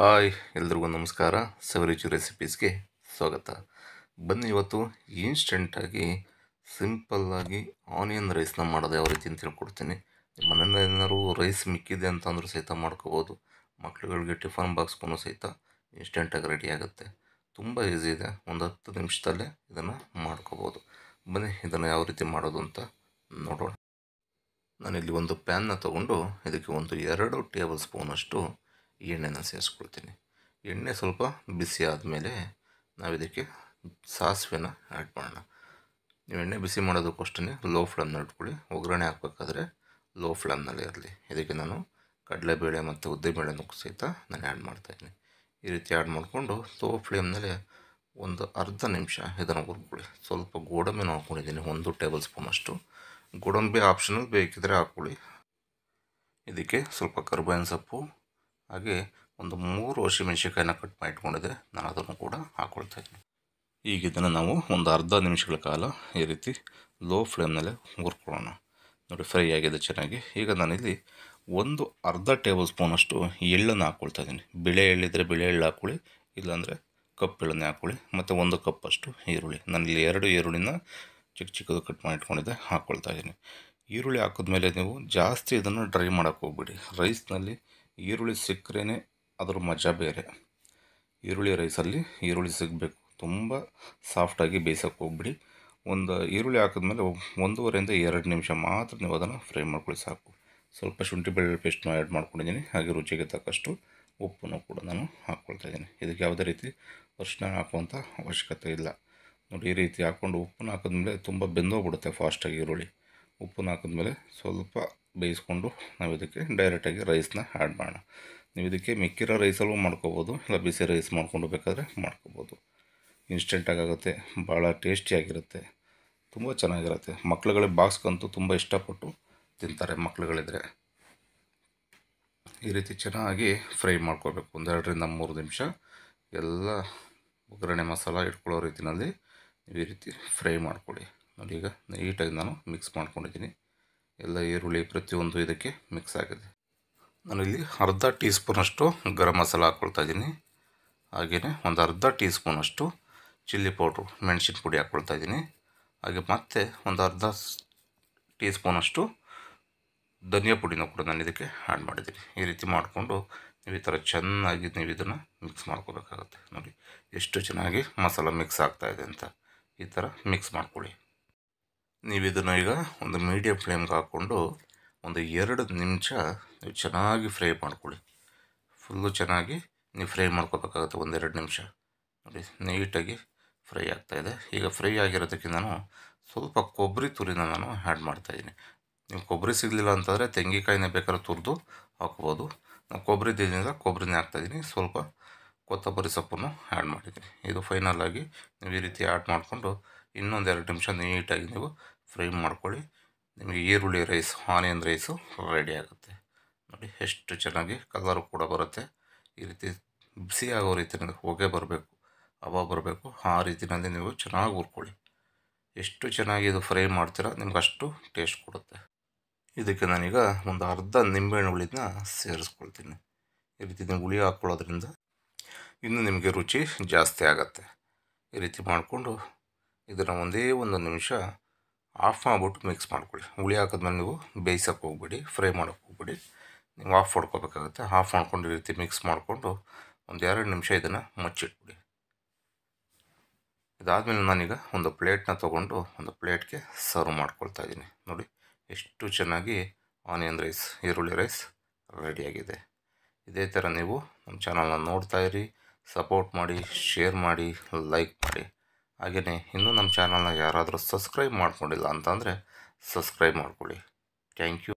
hi ಎಲ್ರಿಗೂ ನಮಸ್ಕಾರ ಸವರಿಚು ರೆಸಿಪೀಸ್ಗೆ ಸ್ವಾಗತ ಬನ್ನಿ ಇವತ್ತು ಇನ್ಸ್ಟೆಂಟಾಗಿ ಸಿಂಪಲ್ಲಾಗಿ ಆನಿಯನ್ ರೈಸ್ನ ಮಾಡೋದು ಯಾವ ರೀತಿ ಅಂತ ಹೇಳ್ಕೊಡ್ತೀನಿ ಮನೆಯಿಂದ ಏನಾದರೂ ರೈಸ್ ಮಿಕ್ಕಿದೆ ಅಂತ ಅಂದರೂ ಸಹಿತ ಮಾಡ್ಕೋಬೋದು ಮಕ್ಳುಗಳಿಗೆ ಟಿಫನ್ ಬಾಕ್ಸ್ಗೂ ಸಹಿತ ಇನ್ಸ್ಟೆಂಟಾಗಿ ರೆಡಿ ಆಗುತ್ತೆ ತುಂಬ ಈಸಿ ಇದೆ ಒಂದು ಹತ್ತು ನಿಮಿಷದಲ್ಲೇ ಇದನ್ನು ಮಾಡ್ಕೋಬೋದು ಬನ್ನಿ ಇದನ್ನು ಯಾವ ರೀತಿ ಮಾಡೋದು ಅಂತ ನೋಡೋಣ ನಾನಿಲ್ಲಿ ಒಂದು ಪ್ಯಾನ್ನ ತೊಗೊಂಡು ಇದಕ್ಕೆ ಒಂದು ಎರಡು ಟೇಬಲ್ ಸ್ಪೂನಷ್ಟು ಎಣ್ಣೆನ ಸೇರಿಸ್ಕೊಳ್ತೀನಿ ಎಣ್ಣೆ ಸ್ವಲ್ಪ ಬಿಸಿ ಆದಮೇಲೆ ನಾವಿದಕ್ಕೆ ಸಾಸಿವೆನ ಆ್ಯಡ್ ಮಾಡೋಣ ನೀವು ಎಣ್ಣೆ ಬಿಸಿ ಮಾಡೋದಕ್ಕೋಷ್ಟೇ ಲೋ ಫ್ಲೇಮ್ನ ಇಟ್ಕೊಳ್ಳಿ ಒಗ್ಗರಣೆ ಹಾಕಬೇಕಾದ್ರೆ ಲೋ ಫ್ಲೇಮ್ನಲ್ಲಿ ಇರಲಿ ಇದಕ್ಕೆ ನಾನು ಕಡಲೆಬೇಳೆ ಮತ್ತು ಉದ್ದಿನಬೇಳೆನ ಸಹಿತ ನಾನು ಆ್ಯಡ್ ಮಾಡ್ತಾಯಿದ್ದೀನಿ ಈ ರೀತಿ ಆ್ಯಡ್ ಮಾಡಿಕೊಂಡು ಲೋ ಫ್ಲೇಮ್ನಲ್ಲಿ ಒಂದು ಅರ್ಧ ನಿಮಿಷ ಇದನ್ನು ಹುರ್ಕೊಳ್ಳಿ ಸ್ವಲ್ಪ ಗೋಡಂಬಿ ಹಾಕ್ಕೊಂಡಿದ್ದೀನಿ ಒಂದು ಟೇಬಲ್ ಸ್ಪೂನ್ ಅಷ್ಟು ಗೋಡಂಬಿ ಆಪ್ಷನಲ್ ಬೇಕಿದ್ರೆ ಹಾಕ್ಕೊಳ್ಳಿ ಇದಕ್ಕೆ ಸ್ವಲ್ಪ ಕರ್ಬೇವಿನ ಸೊಪ್ಪು ಹಾಗೆ ಒಂದು ಮೂರು ಮೆಣಸಿನಕಾಯಿನ ಕಟ್ ಮಾಡಿ ನಾನು ಅದನ್ನು ಕೂಡ ಹಾಕ್ಕೊಳ್ತಾ ಇದ್ದೀನಿ ಈಗ ಇದನ್ನು ನಾವು ಒಂದು ಅರ್ಧ ನಿಮಿಷಗಳ ಕಾಲ ಈ ರೀತಿ ಲೋ ಫ್ಲೇಮ್ನಲ್ಲೇ ಹುರ್ಕೊಳ್ಳೋಣ ನೋಡಿ ಫ್ರೈ ಆಗಿದೆ ಚೆನ್ನಾಗಿ ಈಗ ನಾನಿಲ್ಲಿ ಒಂದು ಅರ್ಧ ಟೇಬಲ್ ಸ್ಪೂನಷ್ಟು ಎಳ್ಳನ್ನು ಹಾಕ್ಕೊಳ್ತಾ ಇದ್ದೀನಿ ಬಿಳೆ ಎಳ್ಳಿದ್ರೆ ಬಿಳೆ ಎಳ್ಳು ಹಾಕ್ಕೊಳ್ಳಿ ಇಲ್ಲಾಂದರೆ ಕಪ್ಪು ಎಳ್ಳನ್ನೇ ಹಾಕ್ಕೊಳ್ಳಿ ಮತ್ತು ಒಂದು ಕಪ್ಪಷ್ಟು ಈರುಳ್ಳಿ ನಾನಿಲ್ಲಿ ಎರಡು ಈರುಳ್ಳಿನ ಚಿಕ್ಕ ಚಿಕ್ಕದು ಕಟ್ ಮಾಡಿ ಹಾಕ್ಕೊಳ್ತಾ ಇದ್ದೀನಿ ಈರುಳ್ಳಿ ಹಾಕಿದ್ಮೇಲೆ ನೀವು ಜಾಸ್ತಿ ಇದನ್ನು ಡ್ರೈ ಮಾಡೋಕ್ಕೆ ಹೋಗ್ಬಿಡಿ ರೈಸ್ನಲ್ಲಿ ಈರುಳ್ಳಿ ಸಿಕ್ಕರೇ ಅದ್ರ ಮಜಾ ಬೇರೆ ಈರುಳ್ಳಿ ರೈಸಲ್ಲಿ ಈರುಳ್ಳಿ ಸಿಗಬೇಕು ತುಂಬ ಸಾಫ್ಟಾಗಿ ಬೇಯಿಸೋಕೆ ಹೋಗ್ಬಿಡಿ ಒಂದು ಈರುಳ್ಳಿ ಹಾಕಿದ್ಮೇಲೆ ಒಂದೂವರೆಯಿಂದ ಎರಡು ನಿಮಿಷ ಮಾತ್ರ ನೀವು ಅದನ್ನು ಫ್ರೈ ಮಾಡ್ಕೊಳ್ಳಿ ಸಾಕು ಸ್ವಲ್ಪ ಶುಂಠಿ ಬೆಳ್ಳುಳ್ಳಿ ಪೇಸ್ಟ್ನ ಆ್ಯಡ್ ಮಾಡ್ಕೊಂಡಿದ್ದೀನಿ ಹಾಗೆ ರುಚಿಗೆ ತಕ್ಕಷ್ಟು ಉಪ್ಪನ್ನು ಕೂಡ ನಾನು ಹಾಕ್ಕೊಳ್ತಾ ಇದ್ದೀನಿ ಇದಕ್ಕೆ ಯಾವುದೇ ರೀತಿ ಅರ್ಶಿನ ಹಾಕುವಂಥ ಅವಶ್ಯಕತೆ ಇಲ್ಲ ನೋಡಿ ಈ ರೀತಿ ಹಾಕ್ಕೊಂಡು ಉಪ್ಪನ್ನು ಹಾಕಿದ್ಮೇಲೆ ತುಂಬ ಬೆಂದೋಗ್ಬಿಡುತ್ತೆ ಫಾಸ್ಟಾಗಿ ಈರುಳ್ಳಿ ಉಪ್ಪನ್ನು ಹಾಕಿದ್ಮೇಲೆ ಸ್ವಲ್ಪ ಬೇಯಿಸ್ಕೊಂಡು ನಾವು ಇದಕ್ಕೆ ಡೈರೆಕ್ಟಾಗಿ ರೈಸ್ನ ಆ್ಯಡ್ ಮಾಡೋಣ ನೀವು ಇದಕ್ಕೆ ಮಿಕ್ಕಿರೋ ರೈಸಲ್ಲೂ ಮಾಡ್ಕೋಬೋದು ಇಲ್ಲ ಬಿಸಿ ರೈಸ್ ಮಾಡಿಕೊಂಡು ಬೇಕಾದರೆ ಮಾಡ್ಕೋಬೋದು ಇನ್ಸ್ಟೆಂಟಾಗಿ ಆಗುತ್ತೆ ಭಾಳ ಟೇಸ್ಟಿಯಾಗಿರುತ್ತೆ ತುಂಬ ಚೆನ್ನಾಗಿರುತ್ತೆ ಮಕ್ಳುಗಳೇ ಬಾಕ್ಸ್ಗಂತೂ ತುಂಬ ಇಷ್ಟಪಟ್ಟು ತಿಂತಾರೆ ಮಕ್ಳುಗಳಿದ್ರೆ ಈ ರೀತಿ ಚೆನ್ನಾಗಿ ಫ್ರೈ ಮಾಡ್ಕೋಬೇಕು ಒಂದೆರಡರಿಂದ ಮೂರು ನಿಮಿಷ ಎಲ್ಲ ಒಗ್ಗರಣೆ ಮಸಾಲ ಇಟ್ಕೊಳ್ಳೋ ರೀತಿಯಲ್ಲಿ ನೀವು ಈ ರೀತಿ ಫ್ರೈ ಮಾಡ್ಕೊಳ್ಳಿ ನೋಡಿ ಈಗ ನೀಟಾಗಿ ನಾನು ಮಿಕ್ಸ್ ಮಾಡ್ಕೊಂಡಿದ್ದೀನಿ ಎಲ್ಲ ಈರುಳ್ಳಿ ಪ್ರತಿಯೊಂದು ಇದಕ್ಕೆ ಮಿಕ್ಸ್ ಆಗಿದೆ ನಾನಿಲ್ಲಿ ಅರ್ಧ ಟೀ ಸ್ಪೂನಷ್ಟು ಗರಂ ಮಸಾಲ ಹಾಕ್ಕೊಳ್ತಾ ಇದ್ದೀನಿ ಹಾಗೆಯೇ ಒಂದು ಅರ್ಧ ಟೀ ಸ್ಪೂನಷ್ಟು ಚಿಲ್ಲಿ ಪೌಡ್ರು ಮೆಣಸಿನ ಪುಡಿ ಹಾಕ್ಕೊಳ್ತಾ ಇದ್ದೀನಿ ಹಾಗೆ ಮತ್ತೆ ಒಂದು ಅರ್ಧ ಟೀ ಸ್ಪೂನಷ್ಟು ಧನಿಯಾ ಪುಡಿನೂ ಕೂಡ ನಾನು ಇದಕ್ಕೆ ಆ್ಯಡ್ ಮಾಡಿದ್ದೀನಿ ಈ ರೀತಿ ಮಾಡಿಕೊಂಡು ನೀವು ಈ ಥರ ಚೆನ್ನಾಗಿ ನೀವು ಇದನ್ನು ಮಿಕ್ಸ್ ಮಾಡ್ಕೋಬೇಕಾಗುತ್ತೆ ನೋಡಿ ಎಷ್ಟು ಚೆನ್ನಾಗಿ ಮಸಾಲ ಮಿಕ್ಸ್ ಆಗ್ತಾಯಿದೆ ಅಂತ ಈ ಥರ ಮಿಕ್ಸ್ ಮಾಡ್ಕೊಳ್ಳಿ ನೀವು ಇದನ್ನು ಈಗ ಒಂದು ಮೀಡಿಯಂ ಫ್ಲೇಮ್ಗೆ ಹಾಕ್ಕೊಂಡು ಒಂದು ಎರಡು ನಿಮಿಷ ನೀವು ಚೆನ್ನಾಗಿ ಫ್ರೈ ಮಾಡ್ಕೊಳ್ಳಿ ಫುಲ್ಲು ಚೆನ್ನಾಗಿ ನೀವು ಫ್ರೈ ಮಾಡ್ಕೋಬೇಕಾಗುತ್ತೆ ಒಂದೆರಡು ನಿಮಿಷ ನೋಡಿ ನೀಟಾಗಿ ಫ್ರೈ ಆಗ್ತಾಯಿದೆ ಈಗ ಫ್ರೈ ಆಗಿರೋದಕ್ಕೆ ಸ್ವಲ್ಪ ಕೊಬ್ಬರಿ ತುರಿನ ನಾನು ಆ್ಯಡ್ ಮಾಡ್ತಾಯಿದ್ದೀನಿ ನೀವು ಕೊಬ್ಬರಿ ಸಿಗಲಿಲ್ಲ ಅಂತಂದರೆ ತೆಂಗಿಕಾಯಿನೇ ಬೇಕಾದ್ರೆ ತುರಿದು ಹಾಕ್ಬೋದು ನಾವು ಕೊಬ್ಬರಿ ಇದರಿಂದ ಕೊಬ್ಬರಿನೇ ಹಾಕ್ತಾಯಿದ್ದೀನಿ ಸ್ವಲ್ಪ ಕೊತ್ತಂಬರಿ ಸೊಪ್ಪನ್ನು ಆ್ಯಡ್ ಮಾಡಿದ್ದೀನಿ ಇದು ಫೈನಲ್ ಆಗಿ ನೀವು ಈ ರೀತಿ ಆ್ಯಡ್ ಮಾಡಿಕೊಂಡು ಎರಡು ನಿಮಿಷ ನೀಟಾಗಿ ನೀವು ಫ್ರೈ ಮಾಡ್ಕೊಳ್ಳಿ ನಿಮಗೆ ಈರುಳ್ಳಿ ರೈಸ್ ಆನಿಯನ್ ರೈಸು ರೆಡಿ ಆಗುತ್ತೆ ನೋಡಿ ಎಷ್ಟು ಚೆನ್ನಾಗಿ ಕಲರು ಕೂಡ ಬರುತ್ತೆ ಈ ರೀತಿ ಬಿಸಿ ಆಗೋ ರೀತಿ ನನಗೆ ಹೊಗೆ ಬರಬೇಕು ಹಬ ಬರಬೇಕು ಆ ರೀತಿಯಲ್ಲಿ ನೀವು ಚೆನ್ನಾಗಿ ಹುರ್ಕೊಳ್ಳಿ ಎಷ್ಟು ಚೆನ್ನಾಗಿ ಇದು ಫ್ರೈ ಮಾಡ್ತೀರಾ ನಿಮ್ಗೆ ಅಷ್ಟು ಟೇಸ್ಟ್ ಕೊಡುತ್ತೆ ಇದಕ್ಕೆ ನಾನೀಗ ಒಂದು ಅರ್ಧ ನಿಂಬೆಹಣ್ಣು ಹುಳಿನ ಸೇರಿಸ್ಕೊಳ್ತೀನಿ ಈ ರೀತಿ ನೀವು ಹುಳಿ ಹಾಕ್ಕೊಳ್ಳೋದ್ರಿಂದ ಇನ್ನೂ ನಿಮಗೆ ರುಚಿ ಜಾಸ್ತಿ ಆಗುತ್ತೆ ಈ ರೀತಿ ಮಾಡಿಕೊಂಡು ಇದನ್ನು ಒಂದೇ ಒಂದು ನಿಮಿಷ ಆಫ್ ಮಾಡಿಬಿಟ್ಟು ಮಿಕ್ಸ್ ಮಾಡ್ಕೊಳ್ಳಿ ಹುಳಿ ಹಾಕಿದ್ಮೇಲೆ ನೀವು ಬೇಯಿಸೋಕೆ ಹೋಗ್ಬೇಡಿ ಫ್ರೈ ಮಾಡೋಕ್ಕೆ ಹೋಗ್ಬೇಡಿ ನೀವು ಆಫ್ ಮಾಡ್ಕೋಬೇಕಾಗುತ್ತೆ ಆಫ್ ಮಾಡ್ಕೊಂಡು ಈ ರೀತಿ ಮಿಕ್ಸ್ ಮಾಡಿಕೊಂಡು ಒಂದು ಎರಡು ನಿಮಿಷ ಇದನ್ನು ಮುಚ್ಚಿಟ್ಬಿಡಿ ಇದಾದಮೇಲೆ ನಾನೀಗ ಒಂದು ಪ್ಲೇಟ್ನ ತೊಗೊಂಡು ಒಂದು ಪ್ಲೇಟ್ಗೆ ಸರ್ವ್ ಮಾಡ್ಕೊಳ್ತಾ ಇದ್ದೀನಿ ನೋಡಿ ಎಷ್ಟು ಚೆನ್ನಾಗಿ ಆನಿಯನ್ ರೈಸ್ ಈರುಳ್ಳಿ ರೈಸ್ ರೆಡಿಯಾಗಿದೆ ಇದೇ ಥರ ನೀವು ನಮ್ಮ ಚಾನಲ್ನ ನೋಡ್ತಾ ಇರಿ ಸಪೋರ್ಟ್ ಮಾಡಿ ಶೇರ್ ಮಾಡಿ ಲೈಕ್ ಮಾಡಿ ಹಾಗೆಯೇ ಇನ್ನೂ ನಮ್ಮ ಚಾನಲ್ನ ಯಾರಾದರೂ ಸಬ್ಸ್ಕ್ರೈಬ್ ಮಾಡ್ಕೊಂಡಿಲ್ಲ ಅಂತಂದರೆ ಸಬ್ಸ್ಕ್ರೈಬ್ ಮಾಡ್ಕೊಳ್ಳಿ ಥ್ಯಾಂಕ್ ಯು